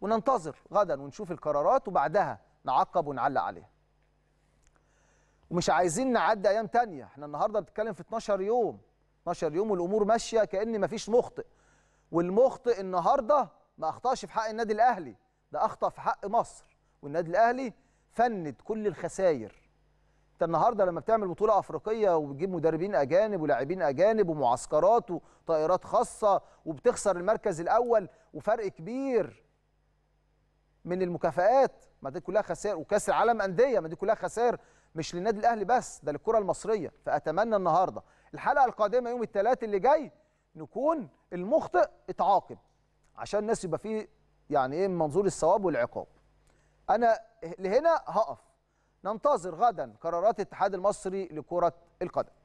وننتظر غدا ونشوف القرارات وبعدها نعقب ونعلق عليها ومش عايزين نعدي ايام تانية احنا النهارده بنتكلم في 12 يوم 12 يوم والامور ماشيه كان مفيش مخطئ والمخطئ النهارده ما اخطاش في حق النادي الاهلي ده اخطا في حق مصر والنادي الاهلي فند كل الخساير انت النهارده لما بتعمل بطوله افريقيه وبتجيب مدربين اجانب ولاعبين اجانب ومعسكرات وطائرات خاصه وبتخسر المركز الاول وفرق كبير من المكافآت ما دي كلها خسائر وكاس العالم انديه ما دي كلها خسائر مش للنادي الاهلي بس ده للكره المصريه فاتمنى النهارده الحلقه القادمه يوم الثلاث اللي جاي نكون المخطئ اتعاقب عشان الناس يبقى فيه يعني ايه منظور الثواب والعقاب انا لهنا هقف ننتظر غدا قرارات الاتحاد المصري لكره القدم